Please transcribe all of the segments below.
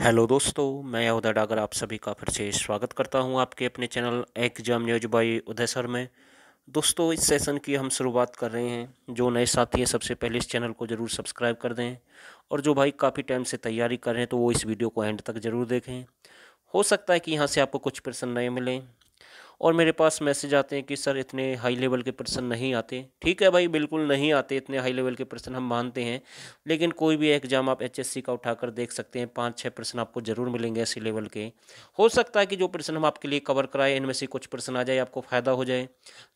hello दोस्तों मैं उदय डागर आप सभी का फिर से स्वागत करता हूं आपके अपने channel exam news by Uday sir में दोस्तों इस सेशन की हम शुरुआत कर रहे हैं जो नए साथी हैं सबसे पहले इस चैनल को ज़रूर सब्सक्राइब कर दें और जो भाई काफ़ी टाइम से तैयारी कर रहे हैं तो वो इस वीडियो को एंड तक ज़रूर देखें हो सकता है कि यहाँ से आपको कुछ प्रश्न नए मिलें और मेरे पास मैसेज आते हैं कि सर इतने हाई लेवल के पर्सन नहीं आते ठीक है भाई बिल्कुल नहीं आते इतने हाई लेवल के पर्सन हम मानते हैं लेकिन कोई भी एग्ज़ाम आप एचएससी का उठाकर देख सकते हैं पाँच छः पर्सन आपको ज़रूर मिलेंगे ऐसे लेवल के हो सकता है कि जो पर्सन हम आपके लिए कवर कराएं इनमें से कुछ पर्सन आ जाए आपको फ़ायदा हो जाए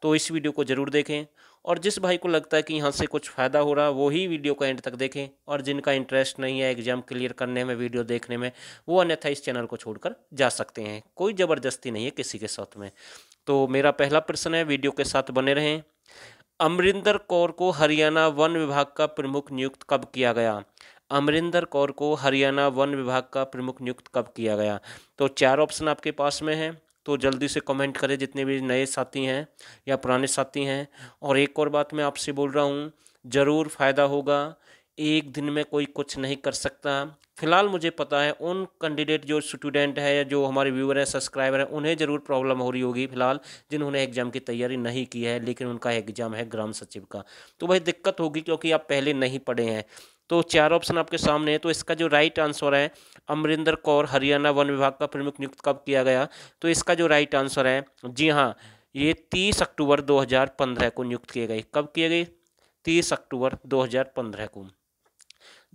तो इस वीडियो को ज़रूर देखें और जिस भाई को लगता है कि यहाँ से कुछ फ़ायदा हो रहा वो ही वीडियो को एंड तक देखें और जिनका इंटरेस्ट नहीं है एग्ज़ाम क्लियर करने में वीडियो देखने में वो अन्यथा इस चैनल को छोड़कर जा सकते हैं कोई ज़बरदस्ती नहीं है किसी के साथ में तो मेरा पहला प्रश्न है वीडियो के साथ बने रहें अमरिंदर कौर को हरियाणा वन विभाग का प्रमुख नियुक्त कब किया गया अमरिंदर कौर को हरियाणा वन विभाग का प्रमुख नियुक्त कब किया गया तो चार ऑप्शन आपके पास में हैं तो जल्दी से कमेंट करें जितने भी नए साथी हैं या पुराने साथी हैं और एक और बात मैं आपसे बोल रहा हूँ ज़रूर फ़ायदा होगा एक दिन में कोई कुछ नहीं कर सकता फिलहाल मुझे पता है उन कैंडिडेट जो स्टूडेंट है या जो हमारे व्यूअर हैं सब्सक्राइबर हैं उन्हें ज़रूर प्रॉब्लम हो रही होगी फिलहाल जिन्होंने एग्ज़ाम की तैयारी नहीं की है लेकिन उनका एग्ज़ाम है ग्राम सचिव का तो वही दिक्कत होगी क्योंकि आप पहले नहीं पढ़े हैं तो चार ऑप्शन आपके सामने है तो इसका जो राइट आंसर है अमरिंदर कौर हरियाणा वन विभाग का प्रमुख नियुक्त कब किया गया तो इसका जो राइट आंसर है जी हाँ ये तीस अक्टूबर 2015 को नियुक्त किए गए कब किए गए तीस अक्टूबर 2015 को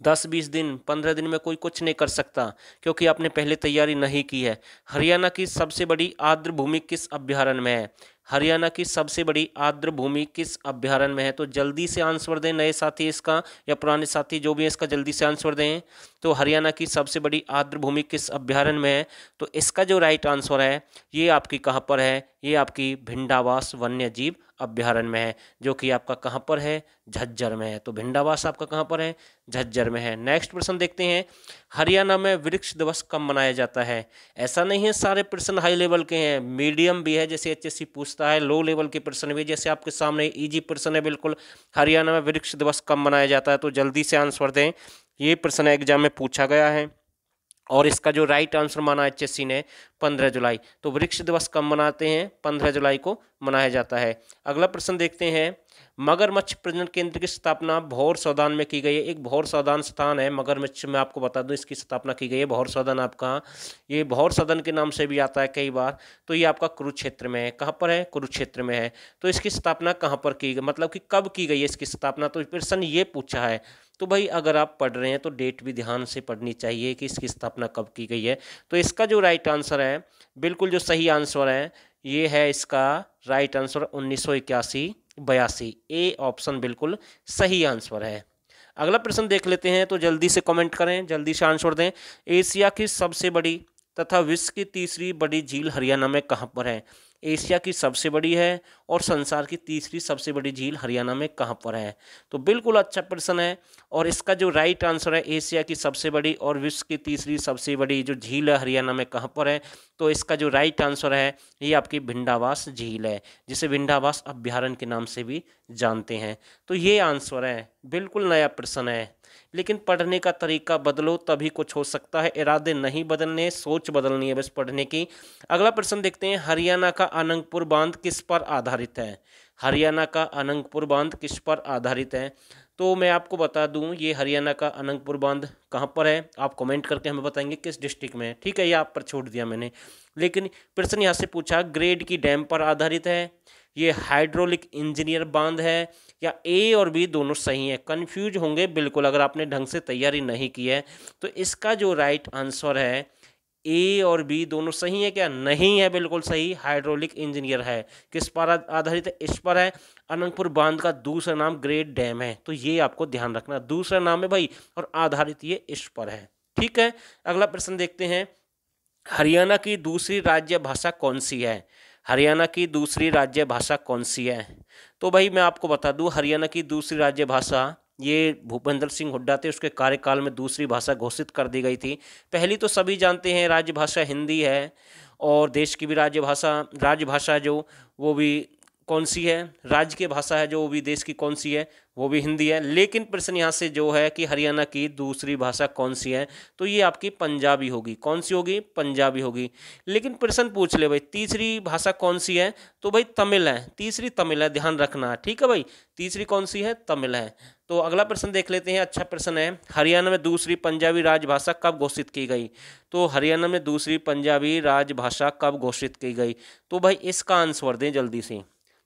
दस बीस दिन पंद्रह दिन में कोई कुछ नहीं कर सकता क्योंकि आपने पहले तैयारी नहीं की है हरियाणा की सबसे बड़ी आर्द्र भूमि किस अभ्यारण में है हरियाणा की सबसे बड़ी आर्द्र भूमि किस अभ्यारण में है तो जल्दी से आंसर दें नए साथी इसका या पुराने साथी जो भी है इसका जल्दी से आंसर दें तो हरियाणा की सबसे बड़ी आर्द्र भूमि किस अभ्यारण में है तो इसका जो राइट आंसर है ये आपकी कहाँ पर है ये आपकी भिंडावास वन्य जीव अभ्यारण में है जो कि आपका कहाँ पर है झज्जर में है तो भिंडावास आपका कहाँ पर है झज्जर में है नेक्स्ट प्रश्न देखते हैं हरियाणा में वृक्ष दिवस कब मनाया जाता है ऐसा नहीं है सारे प्रश्न हाई लेवल के हैं मीडियम भी है जैसे एच पूछता है लो लेवल के प्रश्न भी जैसे आपके सामने ईजी प्रश्न है बिल्कुल हरियाणा में वृक्ष दिवस कब मनाया जाता है तो जल्दी से आंसर दें ये प्रश्न एग्जाम में पूछा गया है और इसका जो राइट आंसर माना एच एस ने पंद्रह जुलाई तो वृक्ष दिवस कब मनाते हैं पंद्रह जुलाई को मनाया जाता है अगला प्रश्न देखते हैं मगरमच्छ प्रजनन केंद्र की स्थापना भौर सौदान में की गई है एक भौर सौदान स्थान है मगरमच्छ में आपको बता दूं इसकी स्थापना की गई है भौर सौदान आपका ये भौर सदन के नाम से भी आता है कई बार तो ये आपका कुरुक्षेत्र में है कहाँ पर है कुरुक्षेत्र में है तो इसकी स्थापना कहाँ पर की गई मतलब कि कब की गई है इसकी स्थापना तो प्रश्न ये पूछा है तो भाई अगर आप पढ़ रहे हैं तो डेट भी ध्यान से पढ़नी चाहिए कि इसकी स्थापना कब की गई है तो इसका जो राइट आंसर है बिल्कुल जो सही आंसर है ये है इसका राइट आंसर उन्नीस सौ इक्यासी बयासी ए ऑप्शन बिल्कुल सही आंसर है अगला प्रश्न देख लेते हैं तो जल्दी से कमेंट करें जल्दी से आंसर दें एशिया की सबसे बड़ी तथा विश्व की तीसरी बड़ी झील हरियाणा में कहाँ पर है एशिया की सबसे बड़ी है और संसार की तीसरी सबसे बड़ी झील हरियाणा में कहाँ पर है तो बिल्कुल अच्छा प्रश्न है और इसका जो राइट आंसर है एशिया की सबसे बड़ी और विश्व की तीसरी सबसे बड़ी जो झील है हरियाणा में कहाँ पर है तो इसका जो राइट आंसर है ये आपकी भिंडावास झील है जिसे भिंडावास अभ्यारण्य के नाम से भी जानते हैं तो ये आंसर है बिल्कुल नया प्रश्न है लेकिन पढ़ने का तरीका बदलो तभी कुछ हो सकता है इरादे नहीं बदलने सोच बदलनी है बस पढ़ने की अगला प्रश्न देखते हैं हरियाणा का अनंगपुर बांध किस पर आधारित है हरियाणा का अनंगपुर बांध किस पर आधारित है तो मैं आपको बता दूं ये हरियाणा का अनंगपुर बांध कहाँ पर है आप कमेंट करके हमें बताएंगे किस डिस्ट्रिक्ट में है ठीक है ये आप पर छोड़ दिया मैंने लेकिन प्रश्न यहाँ से पूछा ग्रेड की डैम पर आधारित है ये हाइड्रोलिक इंजीनियर बांध है या ए और बी दोनों सही है कन्फ्यूज होंगे बिल्कुल अगर आपने ढंग से तैयारी नहीं की है तो इसका जो राइट आंसर है ए और बी दोनों सही है क्या नहीं है बिल्कुल सही हाइड्रोलिक इंजीनियर है किस पर आधारित है इस पर है अनंतपुर बांध का दूसरा नाम ग्रेट डैम है तो ये आपको ध्यान रखना दूसरा नाम है भाई और आधारित ये इस पर है ठीक है अगला प्रश्न देखते हैं हरियाणा की दूसरी राज्य भाषा कौन सी है हरियाणा की दूसरी राज्य भाषा कौन सी है तो भाई मैं आपको बता दूं हरियाणा की दूसरी राज्य भाषा ये भूपेंद्र सिंह हुड्डा थे उसके कार्यकाल में दूसरी भाषा घोषित कर दी गई थी पहली तो सभी जानते हैं राज्य भाषा हिंदी है और देश की भी राज्य भाषा राज्य भाषा जो वो भी कौन सी है राज्य की भाषा है जो वो भी देश की कौन सी है वो भी हिंदी है लेकिन प्रश्न यहाँ से जो है कि हरियाणा की दूसरी भाषा कौन सी है तो ये आपकी पंजाबी होगी कौन सी होगी पंजाबी होगी लेकिन प्रश्न पूछ ले भाई तीसरी भाषा कौन सी है तो भाई तमिल है तीसरी तमिल है ध्यान रखना ठीक है भाई तीसरी कौन सी है तमिल है तो अगला प्रश्न देख लेते हैं अच्छा प्रश्न है हरियाणा में दूसरी पंजाबी राजभाषा कब घोषित की गई तो हरियाणा में दूसरी पंजाबी राजभाषा कब घोषित की गई तो भाई इसका आंसर दें जल्दी से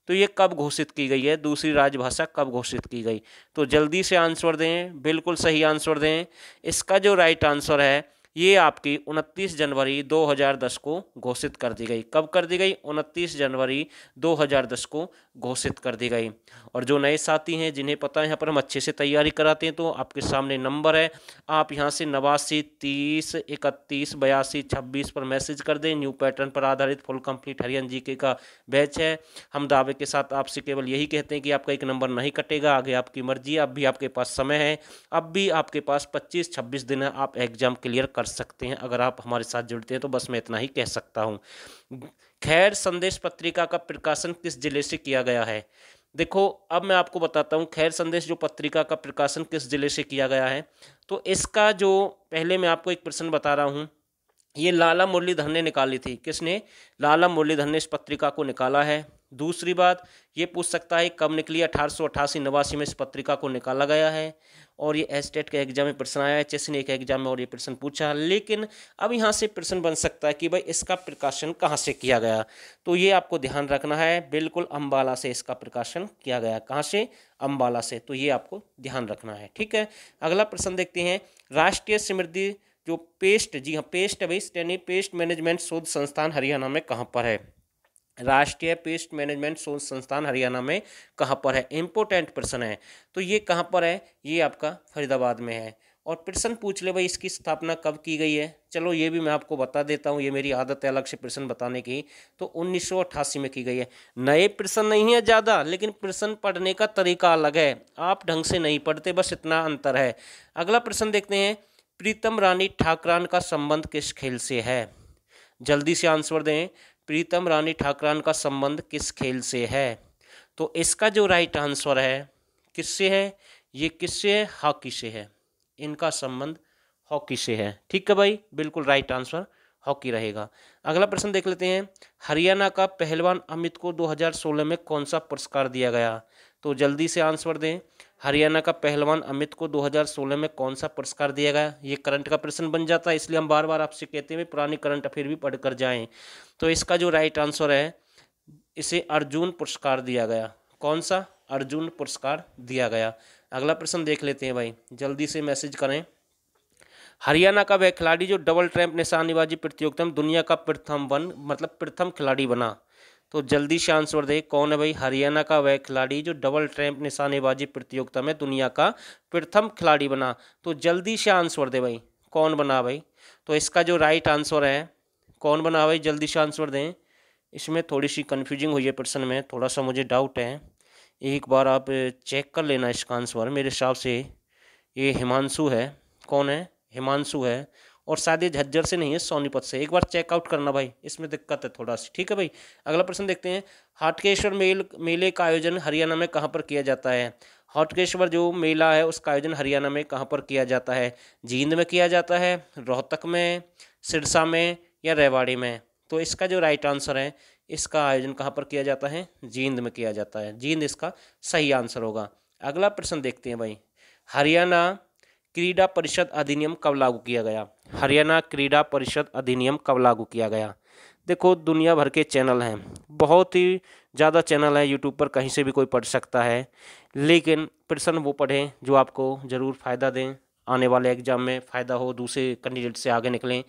तो ये कब घोषित की गई है दूसरी राजभाषा कब घोषित की गई तो जल्दी से आंसर दें बिल्कुल सही आंसर दें इसका जो राइट आंसर है ये आपकी 29 जनवरी 2010 को घोषित कर दी गई कब कर दी गई 29 जनवरी 2010 को घोषित कर दी गई और जो नए साथी हैं जिन्हें पता है यहाँ पर हम अच्छे से तैयारी कराते हैं तो आपके सामने नंबर है आप यहाँ से नवासी तीस इकतीस बयासी छब्बीस पर मैसेज कर दें न्यू पैटर्न पर आधारित फुल कंप्लीट हरियन जी का बैच है हम दावे के साथ आपसे केवल यही कहते हैं कि आपका एक नंबर नहीं कटेगा आगे आपकी मर्जी अब भी आपके पास समय है अब भी आपके पास पच्चीस छब्बीस दिन है आप एग्जाम क्लियर कर कर सकते हैं अगर आप हमारे साथ जुड़ते हैं तो बस मैं इतना ही कह सकता हूँ खैर संदेश पत्रिका का प्रकाशन किस जिले से किया गया है देखो अब मैं आपको बताता हूँ खैर संदेश जो पत्रिका का प्रकाशन किस जिले से किया गया है तो इसका जो पहले मैं आपको एक प्रश्न बता रहा हूँ ये लाला मुरलीधर ने निकाली थी किसने लाला मुरलीधर ने इस पत्रिका को निकाला है दूसरी बात ये पूछ सकता है कब निकली अठारह सौ नवासी में इस पत्रिका को निकाला गया है और ये एस्टेट के एग्जाम में प्रश्न आया है ने के एग्जाम में और ये प्रश्न पूछा लेकिन अब यहाँ से प्रश्न बन सकता है कि भाई इसका प्रकाशन कहाँ से किया गया तो ये आपको ध्यान रखना है बिल्कुल अम्बाला से इसका प्रकाशन किया गया कहाँ से अम्बाला से तो ये आपको ध्यान रखना है ठीक है अगला प्रश्न देखते हैं राष्ट्रीय समृद्धि जो पेस्ट जी हाँ पेस्ट है भाई पेस्ट मैनेजमेंट शोध संस्थान हरियाणा में कहाँ पर है राष्ट्रीय पेस्ट मैनेजमेंट शोध संस्थान हरियाणा में कहाँ पर है इम्पोर्टेंट प्रश्न है तो ये कहाँ पर है ये आपका फरीदाबाद में है और प्रश्न पूछ ले भाई इसकी स्थापना कब की गई है चलो ये भी मैं आपको बता देता हूँ ये मेरी आदत है अलग से प्रश्न बताने की तो 1988 में की गई है नए प्रश्न नहीं है ज़्यादा लेकिन प्रश्न पढ़ने का तरीका अलग है आप ढंग से नहीं पढ़ते बस इतना अंतर है अगला प्रश्न देखते हैं प्रीतम रानी ठाकरान का संबंध किस खेल से है जल्दी से आंसर दें प्रीतम रानी ठाकरान का संबंध किस खेल से है तो इसका जो राइट आंसर है किससे है ये किससे है हॉकी से है इनका संबंध हॉकी से है ठीक है भाई बिल्कुल राइट आंसर हॉकी रहेगा अगला प्रश्न देख लेते हैं हरियाणा का पहलवान अमित को 2016 में कौन सा पुरस्कार दिया गया तो जल्दी से आंसर दें हरियाणा का पहलवान अमित को 2016 में कौन सा पुरस्कार दिया गया ये करंट का प्रश्न बन जाता है इसलिए हम बार बार आपसे कहते हैं पुरानी करंट अफेयर भी पढ़कर जाएं तो इसका जो राइट आंसर है इसे अर्जुन पुरस्कार दिया गया कौन सा अर्जुन पुरस्कार दिया गया अगला प्रश्न देख लेते हैं भाई जल्दी से मैसेज करें हरियाणा का वह खिलाड़ी जो डबल ट्रैम्प निशानेबाजी प्रतियोगिता में दुनिया का प्रथम वन मतलब प्रथम खिलाड़ी बना तो जल्दी से आंसर दे कौन है भाई हरियाणा का वह खिलाड़ी जो डबल ट्रैम्प निशानेबाजी प्रतियोगिता में दुनिया का प्रथम खिलाड़ी बना तो जल्दी से आंसर दे भाई कौन बना भाई तो इसका जो राइट आंसर है कौन बना भाई जल्दी से आंसर दें इसमें थोड़ी सी कन्फ्यूजिंग हुई है प्रश्न में थोड़ा सा मुझे डाउट है एक बार आप चेक कर लेना इसका आंसर मेरे हिसाब से ये हिमांशु है कौन है हिमांशु है और शायद ये झज्जर से नहीं है सोनीपत से एक बार चेकआउट करना भाई इसमें दिक्कत है थोड़ा सा ठीक है भाई अगला प्रश्न देखते हैं हाटकेश्वर मेल मेले का आयोजन हरियाणा में कहाँ पर किया जाता है हाटकेश्वर जो मेला है उसका आयोजन हरियाणा में कहाँ पर किया जाता है जींद में किया जाता है रोहतक में सिरसा में या रेवाड़ी में तो इसका जो राइट आंसर है इसका आयोजन कहाँ पर किया जाता है जींद में किया जाता है जींद इसका सही आंसर होगा अगला प्रश्न देखते हैं भाई हरियाणा क्रीडा परिषद अधिनियम कब लागू किया गया हरियाणा क्रीडा परिषद अधिनियम कब लागू किया गया देखो दुनिया भर के चैनल हैं बहुत ही ज़्यादा चैनल हैं यूट्यूब पर कहीं से भी कोई पढ़ सकता है लेकिन प्रश्न वो पढ़ें जो आपको ज़रूर फ़ायदा दें आने वाले एग्ज़ाम में फ़ायदा हो दूसरे कैंडिडेट से आगे निकलें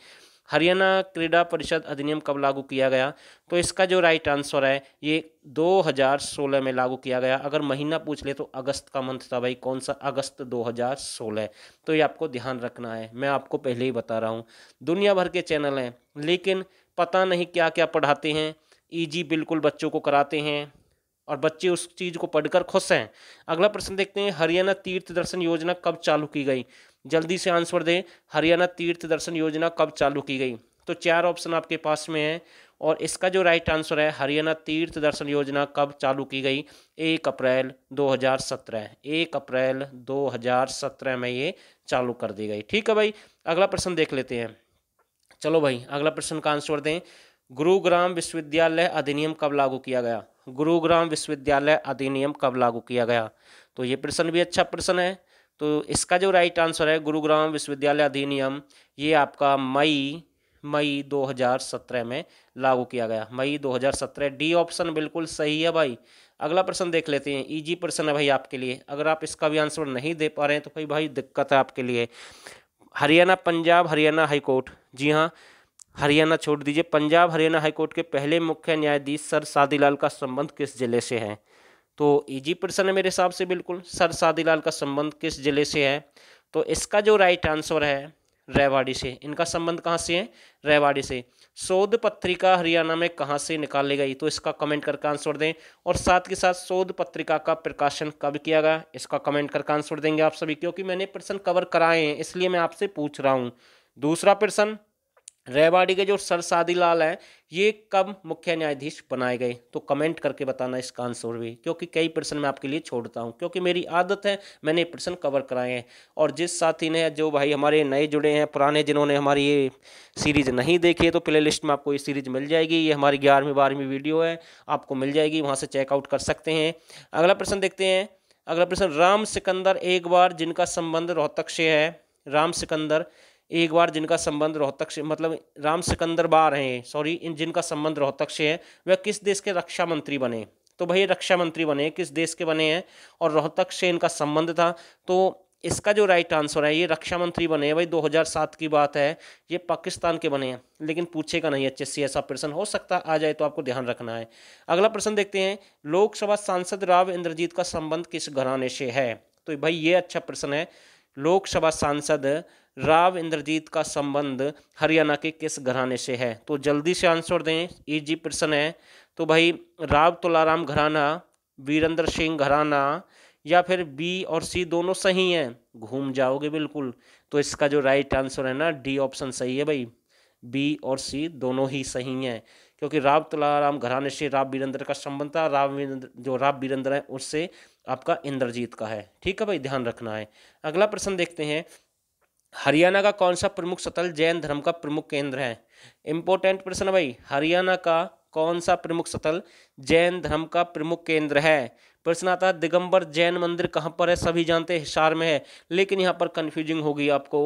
हरियाणा क्रीडा परिषद अधिनियम कब लागू किया गया तो इसका जो राइट आंसर है ये 2016 में लागू किया गया अगर महीना पूछ ले तो अगस्त का मंथ था भाई कौन सा अगस्त 2016 तो ये आपको ध्यान रखना है मैं आपको पहले ही बता रहा हूँ दुनिया भर के चैनल हैं लेकिन पता नहीं क्या क्या पढ़ाते हैं ईजी e बिल्कुल बच्चों को कराते हैं और बच्चे उस चीज़ को पढ़कर खुश हैं अगला प्रश्न देखते हैं हरियाणा तीर्थ दर्शन योजना कब चालू की गई जल्दी से आंसर दें हरियाणा तीर्थ दर्शन योजना कब चालू की गई तो चार ऑप्शन आपके पास में है और इसका जो राइट आंसर है हरियाणा तीर्थ दर्शन योजना कब चालू की गई एक अप्रैल 2017 एक अप्रैल 2017 में ये चालू कर दी गई ठीक है भाई अगला प्रश्न देख लेते हैं चलो भाई अगला प्रश्न का आंसर दें गुरुग्राम विश्वविद्यालय अधिनियम कब लागू किया गया गुरुग्राम विश्वविद्यालय अधिनियम कब लागू किया गया तो ये प्रश्न भी अच्छा प्रश्न है तो इसका जो राइट आंसर है गुरुग्राम विश्वविद्यालय अधिनियम ये आपका मई मई 2017 में लागू किया गया मई 2017 डी ऑप्शन बिल्कुल सही है भाई अगला प्रश्न देख लेते हैं इजी e प्रश्न है भाई आपके लिए अगर आप इसका भी आंसर नहीं दे पा रहे हैं तो भाई भाई दिक्कत है आपके लिए हरियाणा पंजाब हरियाणा हाईकोर्ट जी हाँ हरियाणा छोड़ दीजिए पंजाब हरियाणा हाईकोर्ट के पहले मुख्य न्यायाधीश सर शादीलाल का संबंध किस जिले से है तो इजी e प्रश्न है मेरे हिसाब से बिल्कुल सर सादीलाल का संबंध किस जिले से है तो इसका जो राइट आंसर है रेवाड़ी से इनका संबंध कहाँ से है रेवाड़ी से शोध पत्रिका हरियाणा में कहाँ से निकाली गई तो इसका कमेंट करके आंसर दें और साथ के साथ शोध पत्रिका का प्रकाशन कब किया गया इसका कमेंट करके आंसर देंगे आप सभी क्योंकि मैंने प्रश्न कवर कराए हैं इसलिए मैं आपसे पूछ रहा हूँ दूसरा प्रश्न रेवाड़ी के जो सर सादी लाल हैं ये कब मुख्य न्यायाधीश बनाए गए तो कमेंट करके बताना इसका आंसर भी क्योंकि कई प्रश्न मैं आपके लिए छोड़ता हूँ क्योंकि मेरी आदत है मैंने प्रश्न कवर कराए हैं और जिस साथी ने जो भाई हमारे नए जुड़े हैं पुराने जिन्होंने हमारी ये सीरीज़ नहीं देखी है तो प्ले लिस्ट में आपको ये सीरीज़ मिल जाएगी ये हमारी ग्यारहवीं बारहवीं वीडियो है आपको मिल जाएगी वहाँ से चेकआउट कर सकते हैं अगला प्रश्न देखते हैं अगला प्रश्न राम सिकंदर एक बार जिनका संबंध रोहतक से है राम सिकंदर एक बार जिनका संबंध रोहतक से मतलब राम सिकंदर बा रहे हैं सॉरी इन जिनका संबंध रोहतक से है वह किस देश के रक्षा मंत्री बने तो भाई रक्षा मंत्री बने किस देश के बने हैं और रोहतक से इनका संबंध था तो इसका जो राइट आंसर है ये रक्षा मंत्री बने भाई 2007 की बात है ये पाकिस्तान के बने हैं लेकिन पूछेगा नहीं अच्छे से ऐसा प्रश्न हो सकता आ जाए तो आपको ध्यान रखना है अगला प्रश्न देखते हैं लोकसभा सांसद राव इंद्रजीत का संबंध किस घराने से है तो भाई ये अच्छा प्रश्न है लोकसभा सांसद राव इंद्रजीत का संबंध हरियाणा के किस घराने से है तो जल्दी से आंसर दें इजी e प्रश्न है तो भाई राव तुलाराम घराना वीरेंद्र सिंह घराना या फिर बी और सी दोनों सही हैं घूम जाओगे बिल्कुल तो इसका जो राइट आंसर है ना डी ऑप्शन सही है भाई बी और सी दोनों ही सही हैं क्योंकि राव तुलाराम घराने से राव वीरेंद्र का संबंध था राव जो राव वीरेंद्र है उससे आपका इंद्रजीत का है ठीक है भाई ध्यान रखना है अगला प्रश्न देखते हैं हरियाणा का कौन सा प्रमुख स्थल जैन धर्म का प्रमुख केंद्र है इंपॉर्टेंट प्रश्न भाई हरियाणा का कौन सा प्रमुख स्थल जैन धर्म का प्रमुख केंद्र है प्रश्न आता है दिगंबर जैन मंदिर कहाँ पर है सभी जानते हैं हिसार में है लेकिन यहाँ पर कंफ्यूजिंग होगी आपको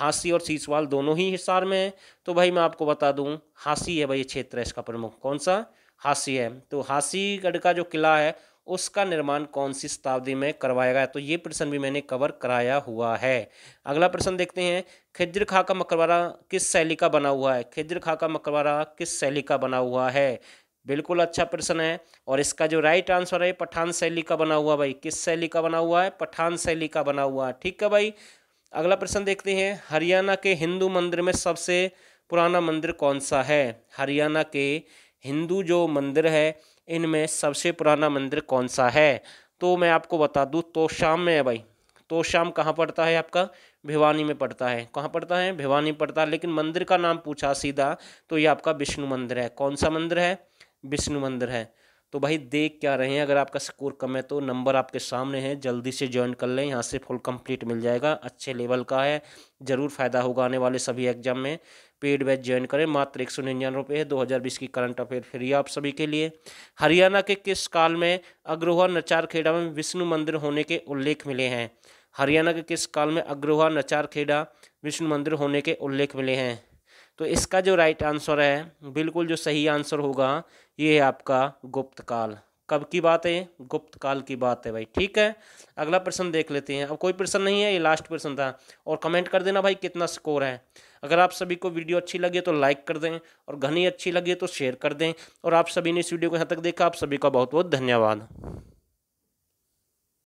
हासी और सीसवाल दोनों ही हिसार में है तो भाई मैं आपको बता दूँ हासी है भाई क्षेत्र है इसका प्रमुख कौन सा हासी है तो हासीगढ़ का जो किला है उसका निर्माण कौन सी शताब्दी में करवाया गया तो ये प्रश्न भी मैंने कवर कराया हुआ है अगला प्रश्न देखते हैं खिजर खा का मकबरा किस शैली का बना हुआ है खिजर खा का मकबरा किस शैली का बना हुआ है बिल्कुल अच्छा प्रश्न है और इसका जो राइट आंसर है पठान शैली का बना हुआ भाई किस शैली का बना हुआ है पठान शैली का बना हुआ है ठीक है भाई अगला प्रश्न देखते हैं हरियाणा के हिंदू मंदिर में सबसे पुराना मंदिर कौन सा है हरियाणा के हिंदू जो मंदिर है इनमें सबसे पुराना मंदिर कौन सा है तो मैं आपको बता दूँ तो शाम में है भाई तो शाम कहाँ पड़ता है आपका भिवानी में पड़ता है कहाँ पड़ता है भिवानी पड़ता है लेकिन मंदिर का नाम पूछा सीधा तो ये आपका विष्णु मंदिर है कौन सा मंदिर है विष्णु मंदिर है तो भाई देख क्या रहे हैं अगर आपका स्कोर कम है तो नंबर आपके सामने है जल्दी से ज्वाइन कर लें यहाँ से फुल कंप्लीट मिल जाएगा अच्छे लेवल का है ज़रूर फ़ायदा होगा आने वाले सभी एग्जाम में पेड बैच ज्वाइन करें मात्र एक सौ निन्यानवे रुपये है दो हज़ार बीस की करंट अफेयर फ्री आप सभी के लिए हरियाणा के किस काल में अग्रोहा नचारखेड़ा में विष्णु मंदिर होने के उल्लेख मिले हैं हरियाणा के किस काल में अग्रोहा नचारखेड़ा विष्णु मंदिर होने के उल्लेख मिले हैं तो इसका जो राइट आंसर है बिल्कुल जो सही आंसर होगा ये है आपका गुप्त काल कब की बात है गुप्त काल की बात है भाई ठीक है अगला प्रश्न देख लेते हैं अब कोई प्रश्न नहीं है ये लास्ट प्रश्न था और कमेंट कर देना भाई कितना स्कोर है अगर आप सभी को वीडियो अच्छी लगे तो लाइक कर दें और घनी अच्छी लगे तो शेयर कर दें और आप सभी ने इस वीडियो को यहाँ तक देखा आप सभी का बहुत बहुत धन्यवाद